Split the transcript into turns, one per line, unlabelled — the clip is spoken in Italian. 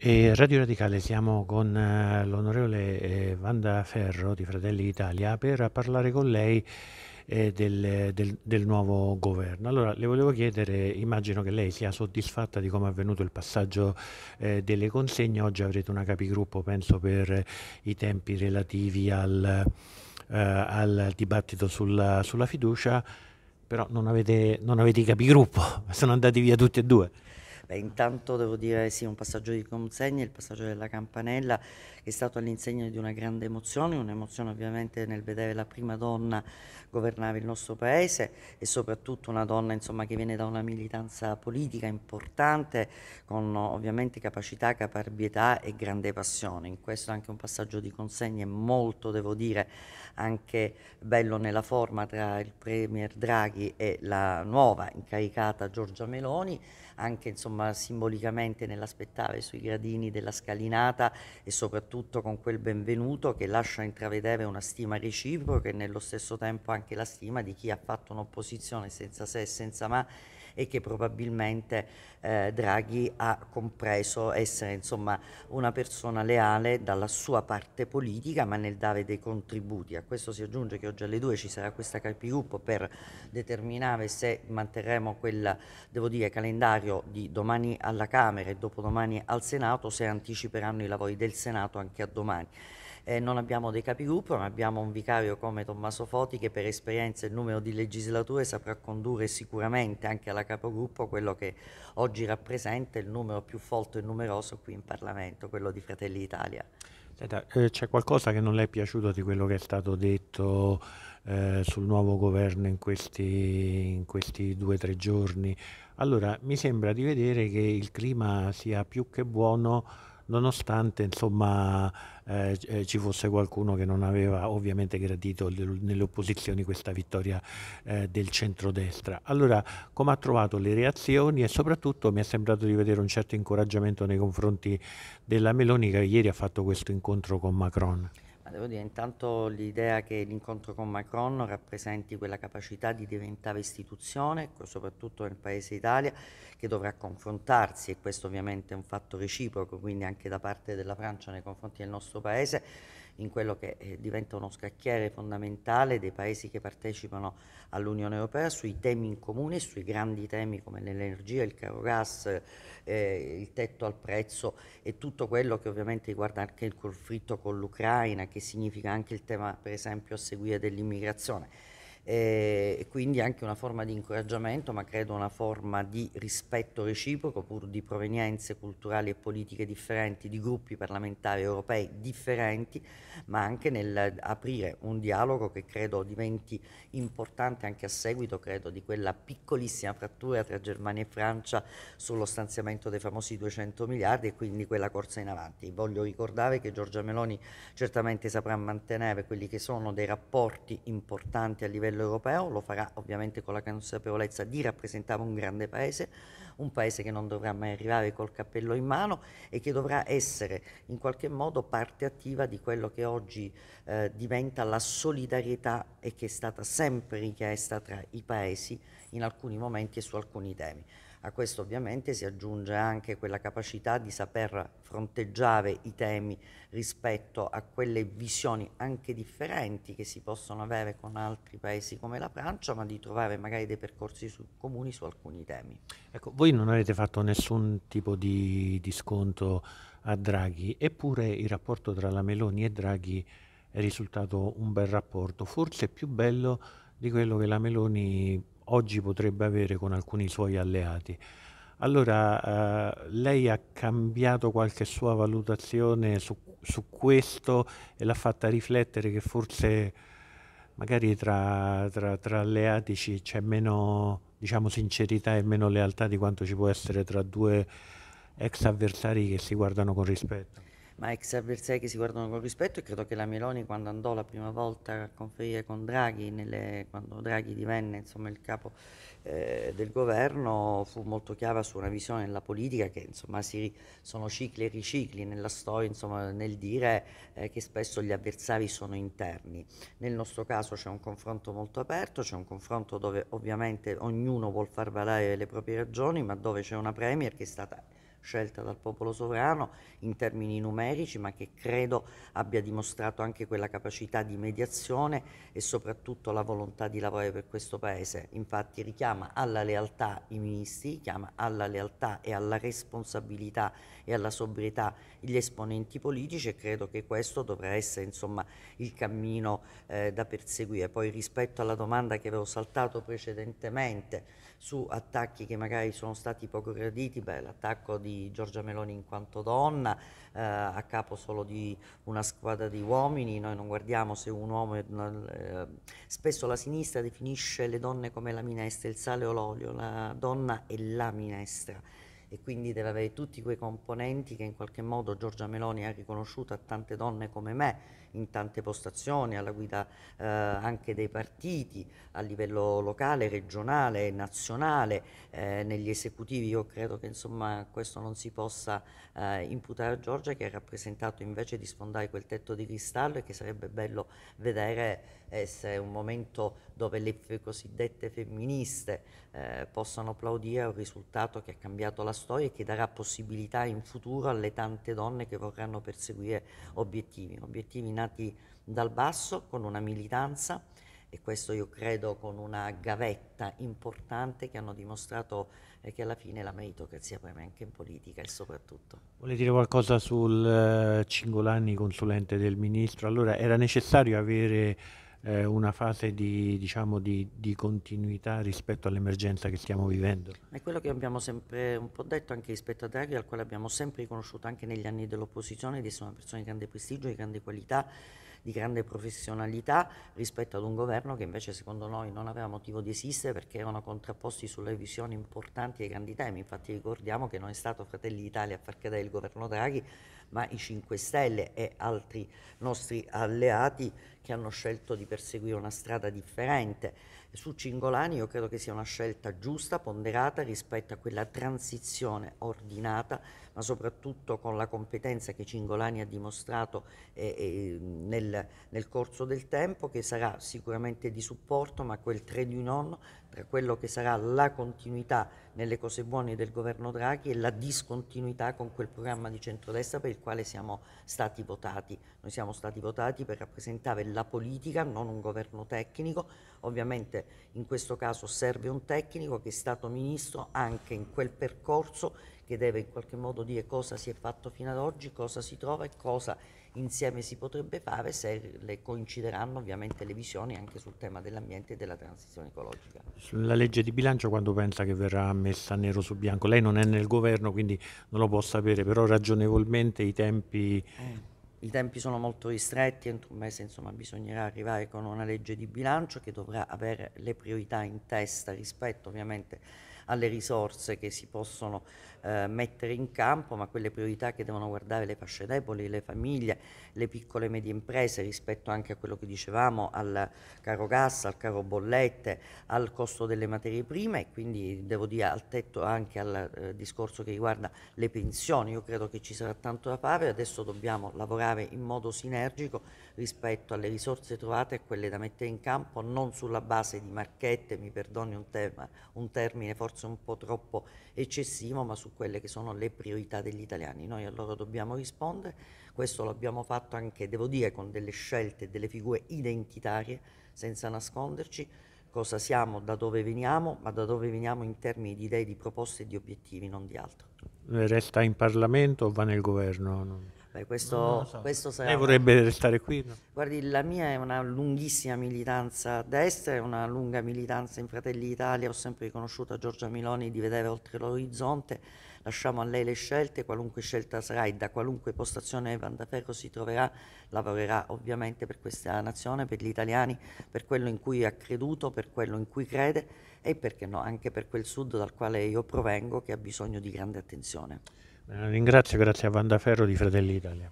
E Radio Radicale siamo con eh, l'onorevole eh, Wanda Ferro di Fratelli d'Italia per parlare con lei eh, del, del, del, nuovo governo. Allora le volevo chiedere, immagino che lei sia soddisfatta di come è avvenuto il passaggio eh, delle consegne, oggi avrete una capigruppo penso per i tempi relativi al, eh, al dibattito sulla, sulla, fiducia, però non avete, non avete i capigruppo, sono andati via tutti e due.
Beh, intanto devo dire sì, un passaggio di consegne, il passaggio della campanella è stato all'insegna di una grande emozione, un'emozione ovviamente nel vedere la prima donna governare il nostro paese e soprattutto una donna insomma, che viene da una militanza politica importante con ovviamente capacità, caparbietà e grande passione. In questo anche un passaggio di consegne molto, devo dire, anche bello nella forma tra il Premier Draghi e la nuova incaricata Giorgia Meloni, anche insomma, simbolicamente nell'aspettare sui gradini della scalinata e soprattutto soprattutto con quel benvenuto che lascia intravedere una stima reciproca e nello stesso tempo anche la stima di chi ha fatto un'opposizione senza se e senza ma e che probabilmente eh, Draghi ha compreso essere insomma, una persona leale dalla sua parte politica ma nel dare dei contributi. A questo si aggiunge che oggi alle 2 ci sarà questa capigruppo per determinare se manterremo quel dire, calendario di domani alla Camera e dopodomani al Senato, se anticiperanno i lavori del Senato anche a domani eh, non abbiamo dei capigruppo, ma abbiamo un vicario come Tommaso Foti che per esperienza e numero di legislature saprà condurre sicuramente anche alla capogruppo quello che oggi rappresenta il numero più folto e numeroso qui in Parlamento, quello di Fratelli Italia.
Eh, c'è qualcosa che non le è piaciuto di quello che è stato detto eh, sul nuovo governo in questi, in questi due o tre giorni? Allora, mi sembra di vedere che il clima sia più che buono nonostante insomma, eh, eh, ci fosse qualcuno che non aveva ovviamente gradito nelle opposizioni questa vittoria eh, del centrodestra. Allora, come ha trovato le reazioni e soprattutto mi è sembrato di vedere un certo incoraggiamento nei confronti della Meloni che ieri ha fatto questo incontro con Macron.
Devo dire intanto l'idea che l'incontro con Macron rappresenti quella capacità di diventare istituzione, soprattutto nel Paese Italia, che dovrà confrontarsi, e questo ovviamente è un fatto reciproco, quindi anche da parte della Francia nei confronti del nostro Paese, in quello che eh, diventa uno scacchiere fondamentale dei paesi che partecipano all'Unione Europea sui temi in comune e sui grandi temi come l'energia, il caro gas, eh, il tetto al prezzo e tutto quello che ovviamente riguarda anche il conflitto con l'Ucraina, che significa anche il tema per esempio a seguire dell'immigrazione. Eh, e quindi anche una forma di incoraggiamento, ma credo una forma di rispetto reciproco, pur di provenienze culturali e politiche differenti, di gruppi parlamentari europei differenti, ma anche nell'aprire un dialogo che credo diventi importante anche a seguito, credo, di quella piccolissima frattura tra Germania e Francia sullo stanziamento dei famosi 200 miliardi e quindi quella corsa in avanti. Voglio ricordare che Giorgia Meloni certamente saprà mantenere quelli che sono dei rapporti importanti a livello livello europeo, lo farà ovviamente con la consapevolezza di rappresentare un grande paese, un paese che non dovrà mai arrivare col cappello in mano e che dovrà essere in qualche modo parte attiva di quello che oggi eh, diventa la solidarietà e che è stata sempre richiesta tra i paesi in alcuni momenti e su alcuni temi. A questo ovviamente si aggiunge anche quella capacità di saper fronteggiare i temi rispetto a quelle visioni anche differenti che si possono avere con altri paesi come la Francia, ma di trovare magari dei percorsi su, comuni su alcuni temi.
Ecco, voi non avete fatto nessun tipo di, di sconto a Draghi, eppure il rapporto tra la Meloni e Draghi è risultato un bel rapporto, forse più bello di quello che la Meloni oggi potrebbe avere con alcuni suoi alleati. Allora, eh, lei ha cambiato qualche sua valutazione su, su questo e l'ha fatta riflettere che forse magari tra, tra, tra alleati c'è meno diciamo, sincerità e meno lealtà di quanto ci può essere tra due ex avversari che si guardano con rispetto
ma ex avversari che si guardano con rispetto e credo che la Meloni quando andò la prima volta a conferire con Draghi, nelle, quando Draghi divenne insomma, il capo eh, del governo, fu molto chiara su una visione della politica che insomma, si, sono cicli e ricicli nella storia, insomma, nel dire eh, che spesso gli avversari sono interni. Nel nostro caso c'è un confronto molto aperto, c'è un confronto dove ovviamente ognuno vuole far valere le proprie ragioni, ma dove c'è una Premier che è stata scelta dal popolo sovrano in termini numerici, ma che credo abbia dimostrato anche quella capacità di mediazione e soprattutto la volontà di lavorare per questo Paese. Infatti richiama alla lealtà i ministri, chiama alla lealtà e alla responsabilità e alla sobrietà gli esponenti politici e credo che questo dovrà essere insomma, il cammino eh, da perseguire. Poi rispetto alla domanda che avevo saltato precedentemente su attacchi che magari sono stati poco graditi, beh, l'attacco di di Giorgia Meloni in quanto donna, eh, a capo solo di una squadra di uomini, noi non guardiamo se un uomo... È, eh, spesso la sinistra definisce le donne come la minestra, il sale o l'olio, la donna è la minestra e quindi deve avere tutti quei componenti che in qualche modo Giorgia Meloni ha riconosciuto a tante donne come me, in tante postazioni, alla guida eh, anche dei partiti a livello locale, regionale, nazionale, eh, negli esecutivi. Io credo che insomma, questo non si possa eh, imputare a Giorgia che ha rappresentato invece di sfondare quel tetto di cristallo e che sarebbe bello vedere essere un momento dove le cosiddette femministe eh, possano applaudire un risultato che ha cambiato la storia e che darà possibilità in futuro alle tante donne che vorranno perseguire obiettivi, obiettivi nati dal basso con una militanza e questo io credo con una gavetta importante che hanno dimostrato eh, che alla fine la meritocrazia preme anche in politica e soprattutto.
Vuole dire qualcosa sul uh, Cingolani, consulente del ministro? Allora era necessario avere eh, una fase di, diciamo, di, di continuità rispetto all'emergenza che stiamo vivendo.
È quello che abbiamo sempre un po' detto anche rispetto a Draghi, al quale abbiamo sempre riconosciuto anche negli anni dell'opposizione, di essere una persona di grande prestigio, di grande qualità, di grande professionalità rispetto ad un governo che invece secondo noi non aveva motivo di esistere perché erano contrapposti sulle visioni importanti e grandi temi. Infatti ricordiamo che non è stato Fratelli d'Italia a far cadere il governo Draghi, ma i 5 Stelle e altri nostri alleati che hanno scelto di perseguire una strada differente. Su Cingolani io credo che sia una scelta giusta, ponderata rispetto a quella transizione ordinata, ma soprattutto con la competenza che Cingolani ha dimostrato eh, eh, nel, nel corso del tempo, che sarà sicuramente di supporto, ma quel 3 di un nonno eh, quello che sarà la continuità nelle cose buone del governo Draghi e la discontinuità con quel programma di centrodestra per il quale siamo stati votati. Noi siamo stati votati per rappresentare la politica, non un governo tecnico. Ovviamente in questo caso serve un tecnico che è stato ministro anche in quel percorso che deve in qualche modo dire cosa si è fatto fino ad oggi, cosa si trova e cosa insieme si potrebbe fare se le coincideranno ovviamente le visioni anche sul tema dell'ambiente e della transizione ecologica.
Sulla legge di bilancio quando pensa che verrà messa nero su bianco? Lei non è nel governo quindi non lo può sapere, però ragionevolmente i tempi... Eh.
I tempi sono molto ristretti, entro un mese insomma, bisognerà arrivare con una legge di bilancio che dovrà avere le priorità in testa rispetto ovviamente alle risorse che si possono eh, mettere in campo, ma quelle priorità che devono guardare le fasce deboli, le famiglie, le piccole e medie imprese rispetto anche a quello che dicevamo al caro gas, al caro bollette, al costo delle materie prime e quindi devo dire al tetto anche al eh, discorso che riguarda le pensioni. Io credo che ci sarà tanto da fare, adesso dobbiamo lavorare in modo sinergico rispetto alle risorse trovate e quelle da mettere in campo, non sulla base di marchette, mi perdoni un, tema, un termine forse sforzo un po' troppo eccessivo, ma su quelle che sono le priorità degli italiani. Noi a loro dobbiamo rispondere, questo lo abbiamo fatto anche, devo dire, con delle scelte, delle figure identitarie, senza nasconderci cosa siamo, da dove veniamo, ma da dove veniamo in termini di idee, di proposte e di obiettivi, non di altro.
Resta in Parlamento o va nel governo? Beh,
questo, no, so. questo sarà... Lei vorrebbe restare qui? No? Guardi, la mia è una lunghissima militanza a destra, è una lunga militanza in Fratelli Italia, ho sempre riconosciuto a Giorgia Miloni di vedere oltre l'orizzonte, lasciamo a lei le scelte, qualunque scelta sarà e da qualunque postazione Vandaferro si troverà, lavorerà ovviamente per questa nazione, per gli italiani, per quello in cui ha creduto, per quello in cui crede e perché no, anche per quel sud dal quale io provengo che ha bisogno di grande attenzione.
Eh, ringrazio, grazie a Vandaferro di Fratelli Italia.